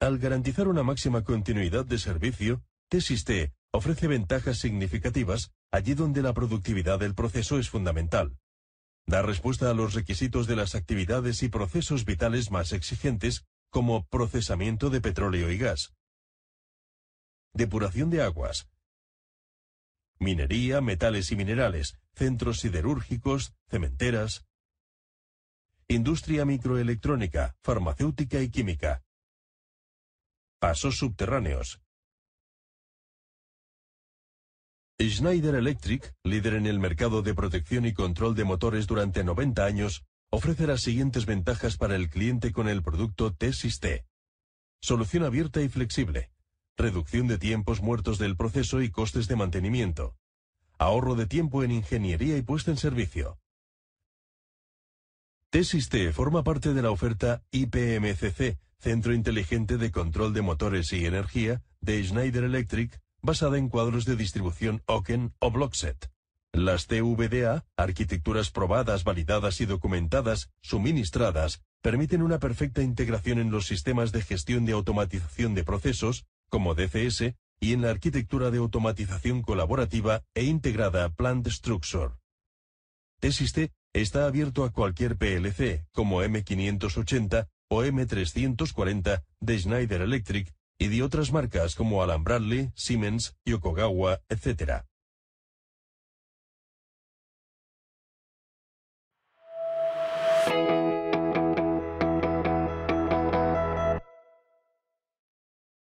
Al garantizar una máxima continuidad de servicio, Tesis T ofrece ventajas significativas allí donde la productividad del proceso es fundamental. Da respuesta a los requisitos de las actividades y procesos vitales más exigentes, como procesamiento de petróleo y gas, depuración de aguas, minería, metales y minerales, centros siderúrgicos, cementeras, industria microelectrónica, farmacéutica y química, Pasos subterráneos. Schneider Electric, líder en el mercado de protección y control de motores durante 90 años, ofrece las siguientes ventajas para el cliente con el producto t Solución abierta y flexible. Reducción de tiempos muertos del proceso y costes de mantenimiento. Ahorro de tiempo en ingeniería y puesta en servicio. t forma parte de la oferta IPMCC, Centro Inteligente de Control de Motores y Energía, de Schneider Electric, basada en cuadros de distribución Oken o Blockset. Las TVDA, arquitecturas probadas, validadas y documentadas, suministradas, permiten una perfecta integración en los sistemas de gestión de automatización de procesos, como DCS, y en la arquitectura de automatización colaborativa e integrada Plant Structure. Tesiste está abierto a cualquier PLC, como M580, o 340 de Schneider Electric y de otras marcas como Alan Bradley, Siemens, Yokogawa, etc.